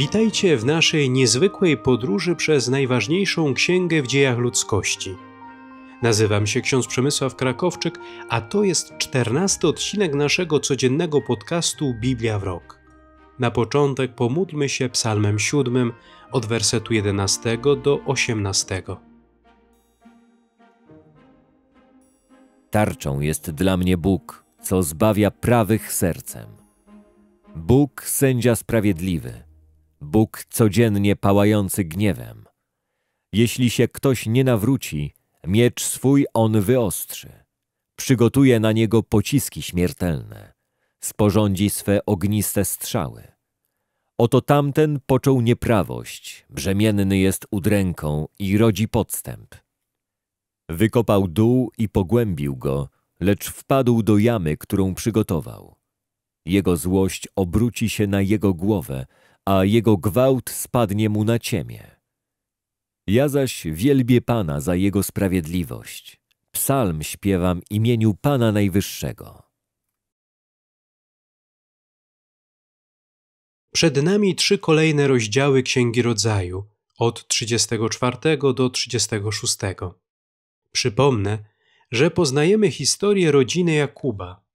Witajcie w naszej niezwykłej podróży przez najważniejszą księgę w dziejach ludzkości. Nazywam się ksiądz Przemysław Krakowczyk, a to jest czternasty odcinek naszego codziennego podcastu Biblia w rok. Na początek pomódlmy się psalmem 7 od wersetu 11 do 18. Tarczą jest dla mnie Bóg, co zbawia prawych sercem. Bóg sędzia sprawiedliwy Bóg codziennie pałający gniewem. Jeśli się ktoś nie nawróci, miecz swój on wyostrzy. Przygotuje na niego pociski śmiertelne. Sporządzi swe ogniste strzały. Oto tamten począł nieprawość, brzemienny jest udręką i rodzi podstęp. Wykopał dół i pogłębił go, lecz wpadł do jamy, którą przygotował. Jego złość obróci się na jego głowę, a jego gwałt spadnie mu na ciemię. Ja zaś wielbię Pana za jego sprawiedliwość. Psalm śpiewam imieniu Pana Najwyższego. Przed nami trzy kolejne rozdziały Księgi Rodzaju, od 34 do 36. Przypomnę, że poznajemy historię rodziny Jakuba,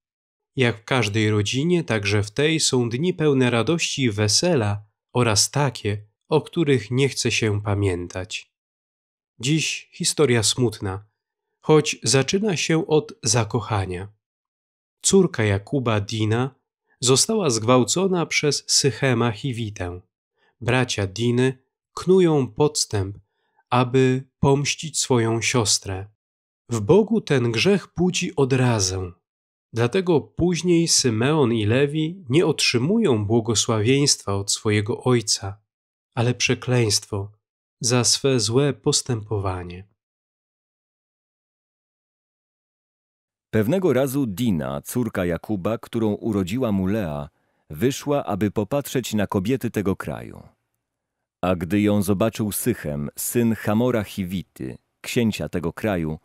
jak w każdej rodzinie, także w tej są dni pełne radości i wesela oraz takie, o których nie chce się pamiętać. Dziś historia smutna, choć zaczyna się od zakochania. Córka Jakuba Dina została zgwałcona przez Sychema Hiwitę. Bracia Diny knują podstęp, aby pomścić swoją siostrę. W Bogu ten grzech budzi odrazę, Dlatego później Symeon i Lewi nie otrzymują błogosławieństwa od swojego ojca, ale przekleństwo za swe złe postępowanie. Pewnego razu Dina, córka Jakuba, którą urodziła mu Lea, wyszła, aby popatrzeć na kobiety tego kraju. A gdy ją zobaczył Sychem, syn Hamora Chiwity, księcia tego kraju,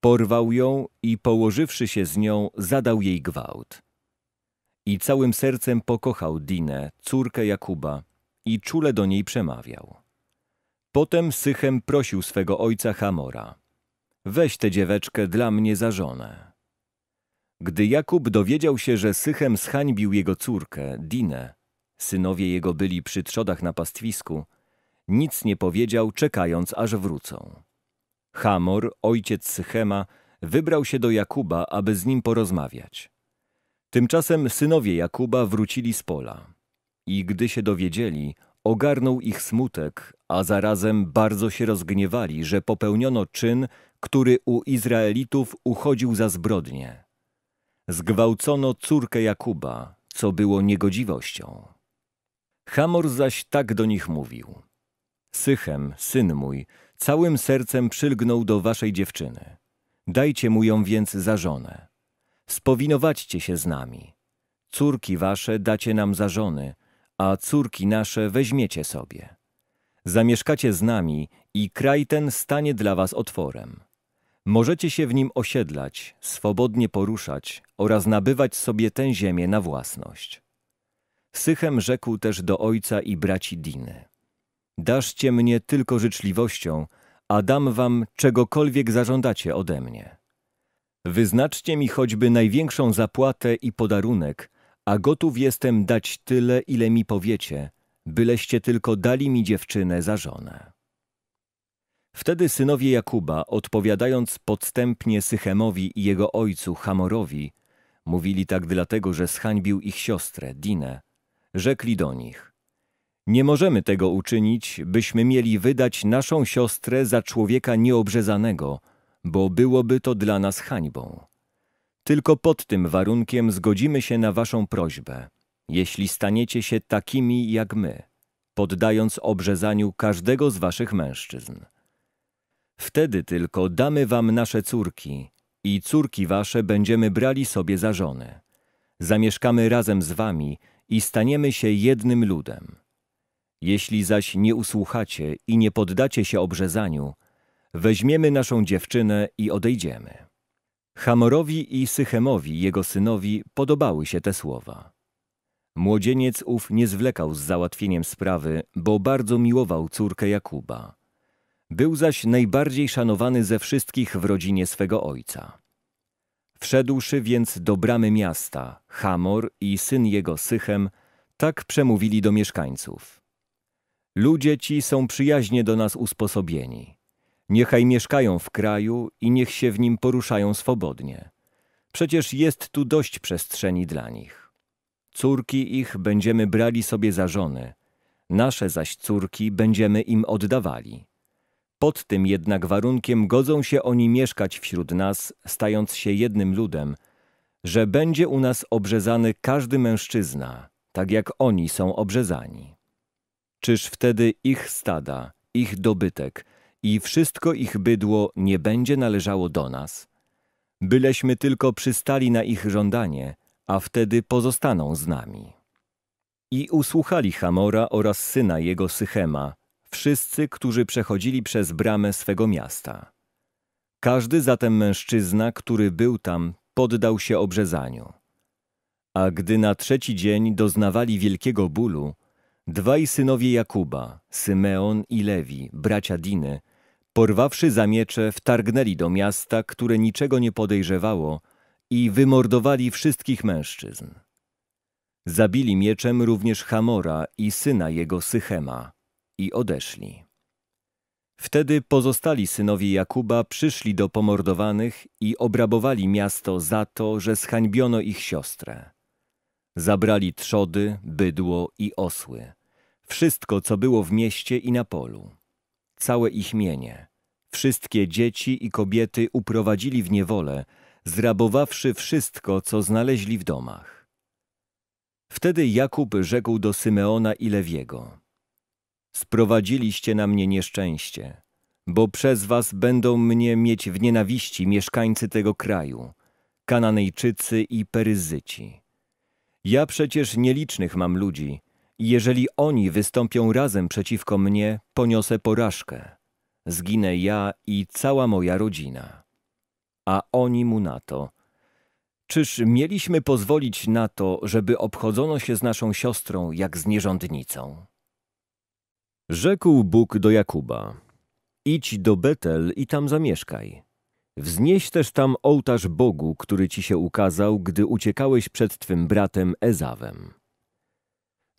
Porwał ją i położywszy się z nią, zadał jej gwałt. I całym sercem pokochał Dinę, córkę Jakuba, i czule do niej przemawiał. Potem Sychem prosił swego ojca Hamora: Weź tę dzieweczkę dla mnie za żonę. Gdy Jakub dowiedział się, że Sychem zhańbił jego córkę, Dinę, synowie jego byli przy trzodach na pastwisku, nic nie powiedział, czekając aż wrócą. Hamor, ojciec Sychema, wybrał się do Jakuba, aby z nim porozmawiać. Tymczasem synowie Jakuba wrócili z pola. I gdy się dowiedzieli, ogarnął ich smutek, a zarazem bardzo się rozgniewali, że popełniono czyn, który u Izraelitów uchodził za zbrodnię. Zgwałcono córkę Jakuba, co było niegodziwością. Hamor zaś tak do nich mówił – Sychem, syn mój, całym sercem przylgnął do waszej dziewczyny. Dajcie mu ją więc za żonę. Spowinowaćcie się z nami. Córki wasze dacie nam za żony, a córki nasze weźmiecie sobie. Zamieszkacie z nami i kraj ten stanie dla was otworem. Możecie się w nim osiedlać, swobodnie poruszać oraz nabywać sobie tę ziemię na własność. Sychem rzekł też do ojca i braci Diny. Daszcie mnie tylko życzliwością, a dam wam czegokolwiek zażądacie ode mnie. Wyznaczcie mi choćby największą zapłatę i podarunek, a gotów jestem dać tyle, ile mi powiecie, byleście tylko dali mi dziewczynę za żonę. Wtedy synowie Jakuba, odpowiadając podstępnie Sychemowi i jego ojcu Hamorowi, mówili tak dlatego, że zhańbił ich siostrę, Dinę, rzekli do nich nie możemy tego uczynić, byśmy mieli wydać naszą siostrę za człowieka nieobrzezanego, bo byłoby to dla nas hańbą. Tylko pod tym warunkiem zgodzimy się na waszą prośbę, jeśli staniecie się takimi jak my, poddając obrzezaniu każdego z waszych mężczyzn. Wtedy tylko damy wam nasze córki i córki wasze będziemy brali sobie za żony. Zamieszkamy razem z wami i staniemy się jednym ludem. Jeśli zaś nie usłuchacie i nie poddacie się obrzezaniu, weźmiemy naszą dziewczynę i odejdziemy. Hamorowi i Sychemowi, jego synowi, podobały się te słowa. Młodzieniec ów nie zwlekał z załatwieniem sprawy, bo bardzo miłował córkę Jakuba. Był zaś najbardziej szanowany ze wszystkich w rodzinie swego ojca. Wszedłszy więc do bramy miasta, Hamor i syn jego Sychem tak przemówili do mieszkańców – Ludzie ci są przyjaźnie do nas usposobieni. Niechaj mieszkają w kraju i niech się w nim poruszają swobodnie. Przecież jest tu dość przestrzeni dla nich. Córki ich będziemy brali sobie za żony, nasze zaś córki będziemy im oddawali. Pod tym jednak warunkiem godzą się oni mieszkać wśród nas, stając się jednym ludem, że będzie u nas obrzezany każdy mężczyzna, tak jak oni są obrzezani czyż wtedy ich stada, ich dobytek i wszystko ich bydło nie będzie należało do nas? Byleśmy tylko przystali na ich żądanie, a wtedy pozostaną z nami. I usłuchali Hamora oraz syna jego Sychema, wszyscy, którzy przechodzili przez bramę swego miasta. Każdy zatem mężczyzna, który był tam, poddał się obrzezaniu. A gdy na trzeci dzień doznawali wielkiego bólu, Dwaj synowie Jakuba, Symeon i Lewi, bracia Diny, porwawszy za miecze, wtargnęli do miasta, które niczego nie podejrzewało i wymordowali wszystkich mężczyzn. Zabili mieczem również Hamora i syna jego Sychema i odeszli. Wtedy pozostali synowie Jakuba przyszli do pomordowanych i obrabowali miasto za to, że zhańbiono ich siostrę. Zabrali trzody, bydło i osły. Wszystko, co było w mieście i na polu, całe ich mienie, wszystkie dzieci i kobiety uprowadzili w niewolę, zrabowawszy wszystko, co znaleźli w domach. Wtedy Jakub rzekł do Symeona i Lewiego, Sprowadziliście na mnie nieszczęście, bo przez was będą mnie mieć w nienawiści mieszkańcy tego kraju, Kananejczycy i Peryzyci. Ja przecież nielicznych mam ludzi, jeżeli oni wystąpią razem przeciwko mnie, poniosę porażkę. Zginę ja i cała moja rodzina. A oni mu na to. Czyż mieliśmy pozwolić na to, żeby obchodzono się z naszą siostrą jak z nierządnicą? Rzekł Bóg do Jakuba: Idź do Betel i tam zamieszkaj. Wznieś też tam ołtarz Bogu, który ci się ukazał, gdy uciekałeś przed twym bratem Ezawem.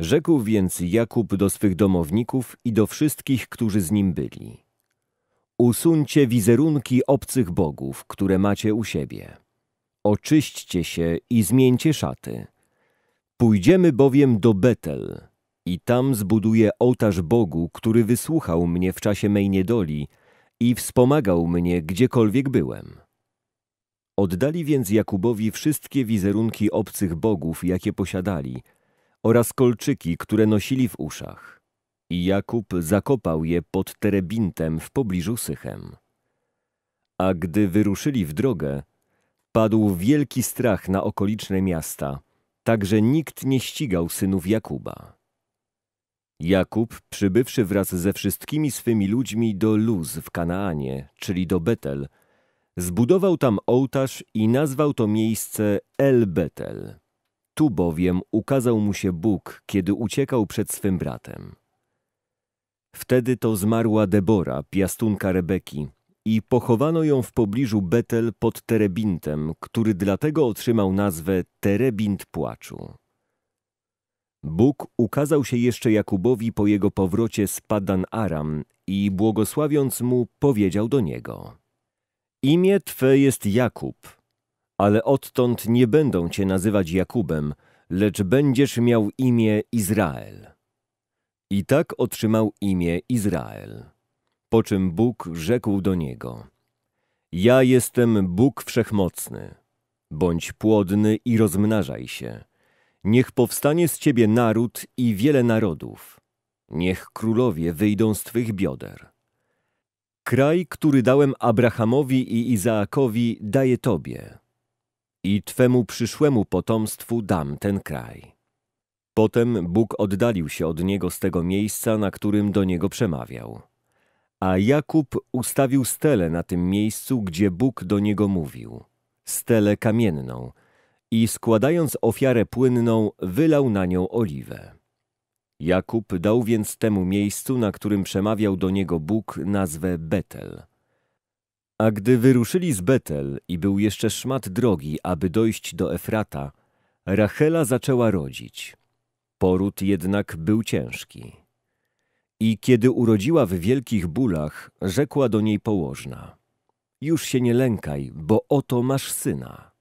Rzekł więc Jakub do swych domowników i do wszystkich, którzy z nim byli. Usuńcie wizerunki obcych bogów, które macie u siebie. Oczyśćcie się i zmieńcie szaty. Pójdziemy bowiem do Betel i tam zbuduję ołtarz Bogu, który wysłuchał mnie w czasie mej niedoli i wspomagał mnie gdziekolwiek byłem. Oddali więc Jakubowi wszystkie wizerunki obcych bogów, jakie posiadali – oraz kolczyki, które nosili w uszach. I Jakub zakopał je pod terebintem w pobliżu Sychem. A gdy wyruszyli w drogę, padł wielki strach na okoliczne miasta, tak że nikt nie ścigał synów Jakuba. Jakub, przybywszy wraz ze wszystkimi swymi ludźmi do Luz w Kanaanie, czyli do Betel, zbudował tam ołtarz i nazwał to miejsce El Betel. Tu bowiem ukazał mu się Bóg, kiedy uciekał przed swym bratem. Wtedy to zmarła Debora, piastunka Rebeki, i pochowano ją w pobliżu Betel pod Terebintem, który dlatego otrzymał nazwę Terebint Płaczu. Bóg ukazał się jeszcze Jakubowi po jego powrocie z Padan Aram i błogosławiąc mu powiedział do niego: Imię Twe jest Jakub ale odtąd nie będą cię nazywać Jakubem, lecz będziesz miał imię Izrael. I tak otrzymał imię Izrael. Po czym Bóg rzekł do niego: Ja jestem Bóg wszechmocny. Bądź płodny i rozmnażaj się. Niech powstanie z ciebie naród i wiele narodów. Niech królowie wyjdą z twych bioder. Kraj, który dałem Abrahamowi i Izaakowi, daję tobie i twemu przyszłemu potomstwu dam ten kraj. Potem Bóg oddalił się od niego z tego miejsca, na którym do niego przemawiał. A Jakub ustawił stelę na tym miejscu, gdzie Bóg do niego mówił, stelę kamienną, i składając ofiarę płynną, wylał na nią oliwę. Jakub dał więc temu miejscu, na którym przemawiał do niego Bóg, nazwę Betel. A gdy wyruszyli z Betel i był jeszcze szmat drogi, aby dojść do Efrata, Rachela zaczęła rodzić. Poród jednak był ciężki. I kiedy urodziła w wielkich bólach, rzekła do niej położna: Już się nie lękaj, bo oto masz syna.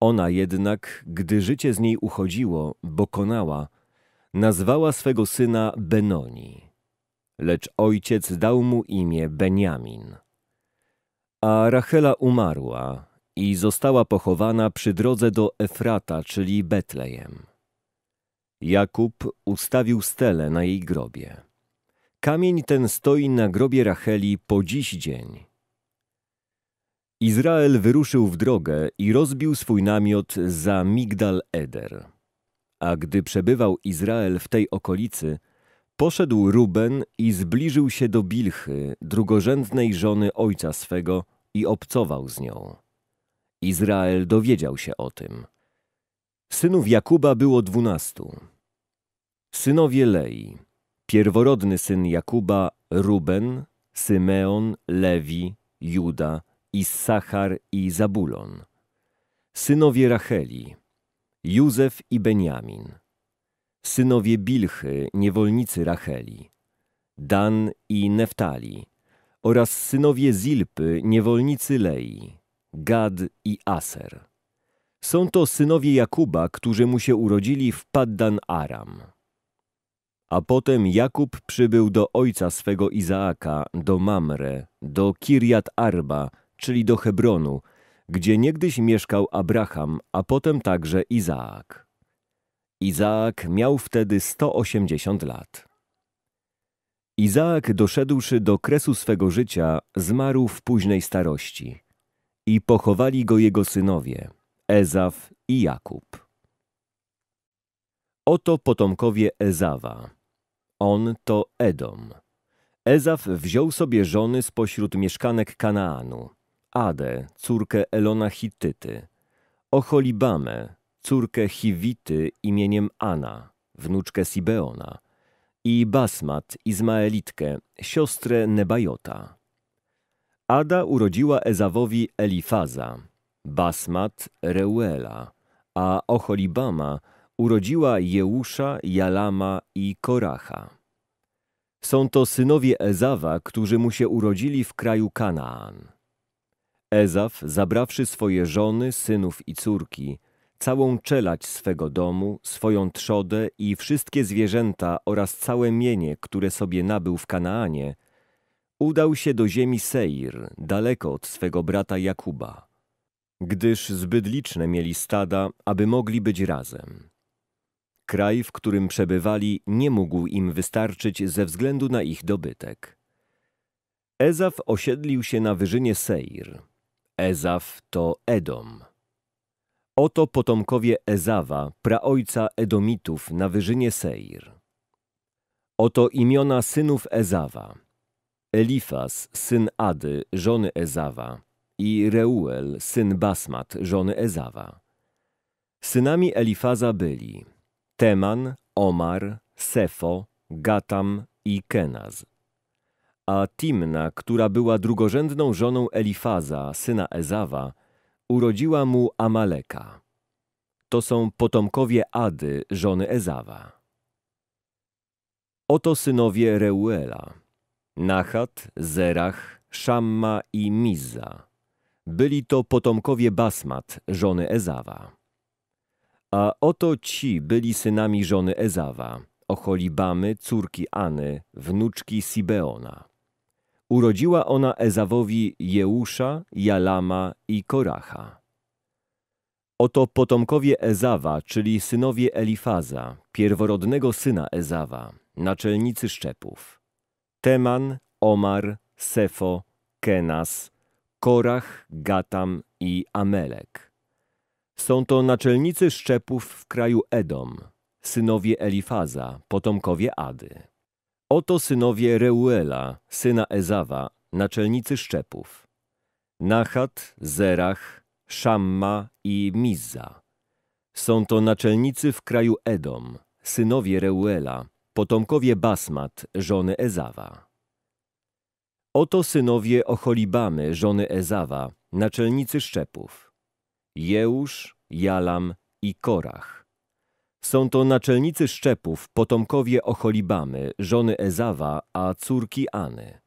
Ona jednak, gdy życie z niej uchodziło, bo konała, nazwała swego syna Benoni. Lecz ojciec dał mu imię Beniamin. A Rachela umarła i została pochowana przy drodze do Efrata, czyli Betlejem. Jakub ustawił stele na jej grobie. Kamień ten stoi na grobie Racheli po dziś dzień. Izrael wyruszył w drogę i rozbił swój namiot za Migdal Eder. A gdy przebywał Izrael w tej okolicy, Poszedł Ruben i zbliżył się do Bilchy, drugorzędnej żony ojca swego, i obcował z nią. Izrael dowiedział się o tym. Synów Jakuba było dwunastu. Synowie Lei, pierworodny syn Jakuba, Ruben, Symeon, Lewi, Juda, Issachar i Zabulon. Synowie Racheli, Józef i Beniamin synowie Bilchy, niewolnicy Racheli, Dan i Neftali, oraz synowie Zilpy, niewolnicy Lei, Gad i Aser. Są to synowie Jakuba, którzy mu się urodzili w Paddan Aram. A potem Jakub przybył do ojca swego Izaaka, do Mamre, do Kirjat Arba, czyli do Hebronu, gdzie niegdyś mieszkał Abraham, a potem także Izaak. Izaak miał wtedy 180 lat. Izaak, doszedłszy do kresu swego życia, zmarł w późnej starości i pochowali go jego synowie, Ezaw i Jakub. Oto potomkowie Ezawa. On to Edom. Ezaw wziął sobie żony spośród mieszkanek Kanaanu, Adę, córkę Elona Hittyty, Oholibamę, córkę Chiwity imieniem Ana, wnuczkę Sibeona, i Basmat, Izmaelitkę, siostrę Nebajota. Ada urodziła Ezawowi Elifaza, Basmat Reuela, a Oholibama urodziła Jeusza, Jalama i Koracha. Są to synowie Ezawa, którzy mu się urodzili w kraju Kanaan. Ezaw, zabrawszy swoje żony, synów i córki, całą czelać swego domu, swoją trzodę i wszystkie zwierzęta oraz całe mienie, które sobie nabył w Kanaanie, udał się do ziemi Seir, daleko od swego brata Jakuba, gdyż zbyt liczne mieli stada, aby mogli być razem. Kraj, w którym przebywali, nie mógł im wystarczyć ze względu na ich dobytek. Ezaf osiedlił się na wyżynie Seir. Ezaf to Edom. Oto potomkowie Ezawa, praojca Edomitów na wyżynie Seir. Oto imiona synów Ezawa. Elifas, syn Ady, żony Ezawa i Reuel, syn Basmat, żony Ezawa. Synami Elifaza byli Teman, Omar, Sefo, Gatam i Kenaz. A Timna, która była drugorzędną żoną Elifaza, syna Ezawa, urodziła mu Amaleka. To są potomkowie Ady, żony Ezawa. Oto synowie Reuela. Nachat, Zerach, Shamma i Mizza. Byli to potomkowie Basmat, żony Ezawa. A oto ci byli synami żony Ezawa, Oholibamy, córki Any, wnuczki Sibeona. Urodziła ona Ezawowi Jeusza, Jalama i Koracha. Oto potomkowie Ezawa, czyli synowie Elifaza, pierworodnego syna Ezawa, naczelnicy szczepów. Teman, Omar, Sefo, Kenas, Korach, Gatam i Amelek. Są to naczelnicy szczepów w kraju Edom, synowie Elifaza, potomkowie Ady. Oto synowie Reuela, syna Ezawa, naczelnicy szczepów. Nachat, Zerach, Shamma i Mizza. Są to naczelnicy w kraju Edom, synowie Reuela, potomkowie Basmat, żony Ezawa. Oto synowie Oholibamy, żony Ezawa, naczelnicy szczepów. Jeusz, Jalam i Korach. Są to naczelnicy szczepów, potomkowie Oholibamy, żony Ezawa, a córki Any.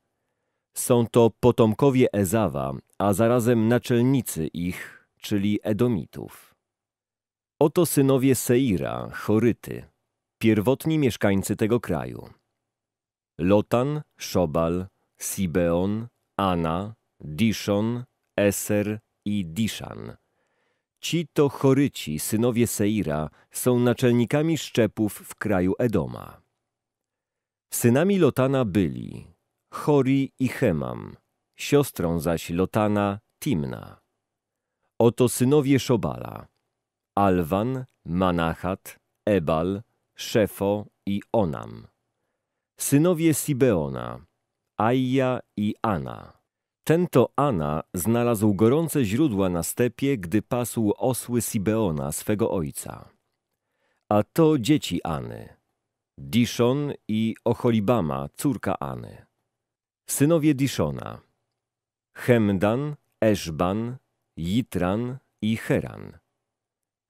Są to potomkowie Ezawa, a zarazem naczelnicy ich, czyli Edomitów. Oto synowie Seira, Choryty, pierwotni mieszkańcy tego kraju. Lotan, Szobal, Sibeon, Ana, Dishon, Eser i Dishan. Ci to choryci, synowie Seira, są naczelnikami szczepów w kraju Edoma. Synami Lotana byli Chori i Chemam, siostrą zaś Lotana Timna. Oto synowie Szobala, Alwan, Manachat, Ebal, Szefo i Onam. Synowie Sibeona, Aija i Ana. Tento Ana znalazł gorące źródła na stepie, gdy pasł osły Sibeona, swego ojca. A to dzieciAny, Dishon i Oholibama, córka Any. Synowie Dishona, Chemdan, Eszban, Jitran i Heran.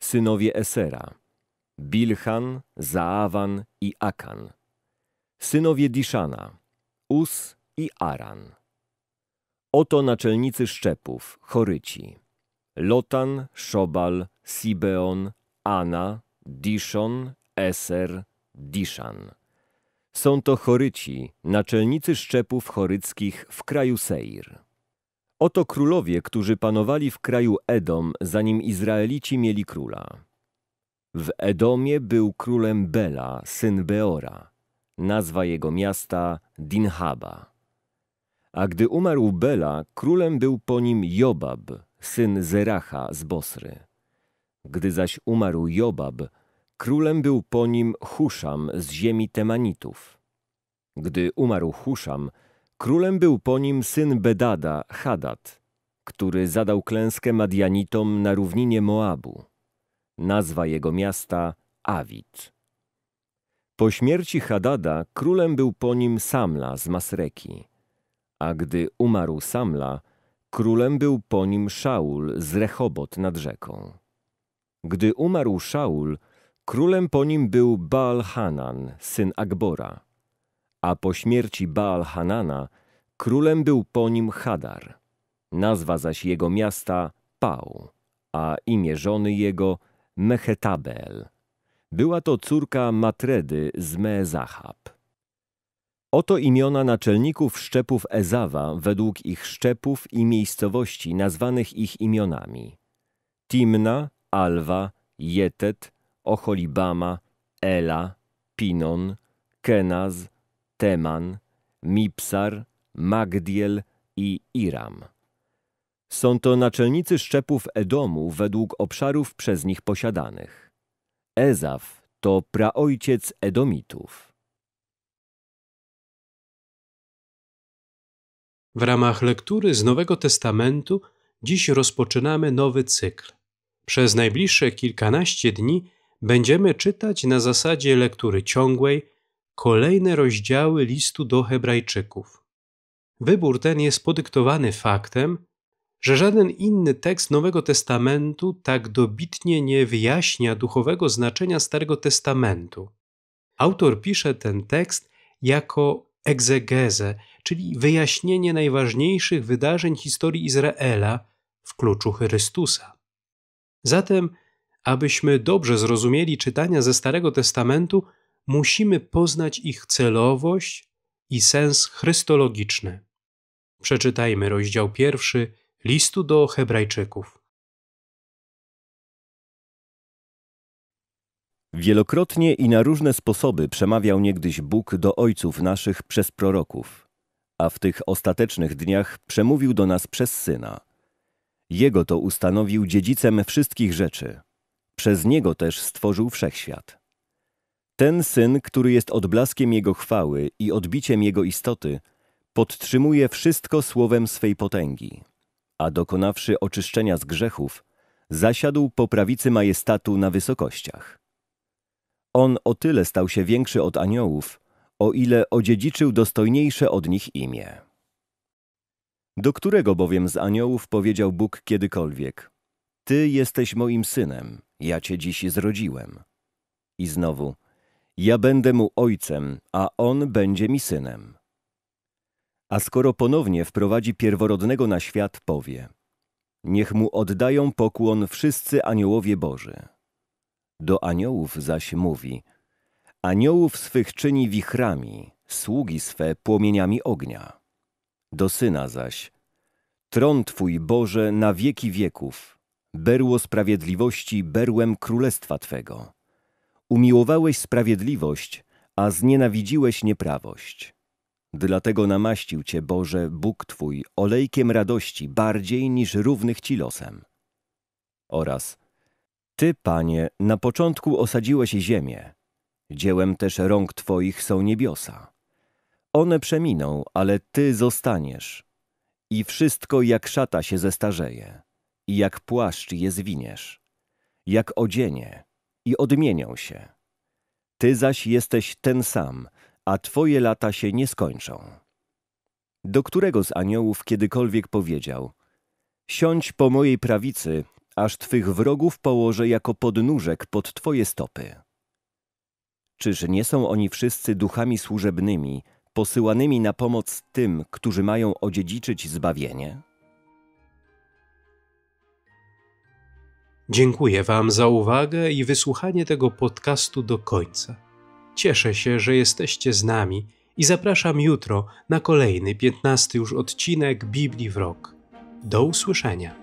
Synowie Esera, Bilhan, Zaawan i Akan. Synowie Dishana, Us i Aran. Oto naczelnicy szczepów, choryci. Lotan, Szobal, Sibeon, Ana, Dishon, Eser, Dishan. Są to choryci, naczelnicy szczepów choryckich w kraju Seir. Oto królowie, którzy panowali w kraju Edom, zanim Izraelici mieli króla. W Edomie był królem Bela, syn Beora. Nazwa jego miasta Dinhaba. A gdy umarł Bela, królem był po nim Jobab, syn Zeracha z Bosry. Gdy zaś umarł Jobab, królem był po nim Huszam z ziemi Temanitów. Gdy umarł Huszam, królem był po nim syn Bedada, Hadad, który zadał klęskę Madianitom na równinie Moabu. Nazwa jego miasta Awit. Po śmierci Hadada królem był po nim Samla z Masreki a gdy umarł Samla, królem był po nim Szaul z Rehobot nad rzeką. Gdy umarł Szaul, królem po nim był Baal Hanan, syn Agbora, a po śmierci Baal Hanana królem był po nim Hadar. Nazwa zaś jego miasta Pał, a imię żony jego Mechetabel. Była to córka Matredy z Mezachab. Oto imiona naczelników szczepów Ezawa według ich szczepów i miejscowości nazwanych ich imionami. Timna, Alwa, Jetet, Oholibama, Ela, Pinon, Kenaz, Teman, Mipsar, Magdiel i Iram. Są to naczelnicy szczepów Edomu według obszarów przez nich posiadanych. Ezaw to praojciec Edomitów. W ramach lektury z Nowego Testamentu dziś rozpoczynamy nowy cykl. Przez najbliższe kilkanaście dni będziemy czytać na zasadzie lektury ciągłej kolejne rozdziały listu do Hebrajczyków. Wybór ten jest podyktowany faktem, że żaden inny tekst Nowego Testamentu tak dobitnie nie wyjaśnia duchowego znaczenia Starego Testamentu. Autor pisze ten tekst jako egzegezę, czyli wyjaśnienie najważniejszych wydarzeń historii Izraela w kluczu Chrystusa. Zatem, abyśmy dobrze zrozumieli czytania ze Starego Testamentu, musimy poznać ich celowość i sens chrystologiczny. Przeczytajmy rozdział pierwszy listu do Hebrajczyków. Wielokrotnie i na różne sposoby przemawiał niegdyś Bóg do ojców naszych przez proroków a w tych ostatecznych dniach przemówił do nas przez Syna. Jego to ustanowił dziedzicem wszystkich rzeczy. Przez Niego też stworzył wszechświat. Ten Syn, który jest odblaskiem Jego chwały i odbiciem Jego istoty, podtrzymuje wszystko słowem swej potęgi, a dokonawszy oczyszczenia z grzechów, zasiadł po prawicy majestatu na wysokościach. On o tyle stał się większy od aniołów, o ile odziedziczył dostojniejsze od nich imię. Do którego bowiem z aniołów powiedział Bóg kiedykolwiek: Ty jesteś moim synem, ja cię dziś zrodziłem. I znowu: Ja będę mu ojcem, a on będzie mi synem. A skoro ponownie wprowadzi pierworodnego na świat, powie: Niech mu oddają pokłon wszyscy aniołowie Boży. Do aniołów zaś mówi: Aniołów swych czyni wichrami, sługi swe płomieniami ognia. Do syna zaś, tron Twój, Boże, na wieki wieków, berło sprawiedliwości berłem królestwa Twego. Umiłowałeś sprawiedliwość, a znienawidziłeś nieprawość. Dlatego namaścił Cię, Boże, Bóg Twój, olejkiem radości bardziej niż równych Ci losem. Oraz Ty, Panie, na początku osadziłeś ziemię, Dziełem też rąk Twoich są niebiosa. One przeminą, ale Ty zostaniesz. I wszystko jak szata się zestarzeje, i jak płaszcz je zwiniesz, jak odzienie, i odmienią się. Ty zaś jesteś ten sam, a Twoje lata się nie skończą. Do którego z aniołów kiedykolwiek powiedział – Siądź po mojej prawicy, aż twych wrogów położę jako podnóżek pod twoje stopy. Czyż nie są oni wszyscy duchami służebnymi, posyłanymi na pomoc tym, którzy mają odziedziczyć zbawienie? Dziękuję Wam za uwagę i wysłuchanie tego podcastu do końca. Cieszę się, że jesteście z nami i zapraszam jutro na kolejny, piętnasty już odcinek Biblii w Rok. Do usłyszenia.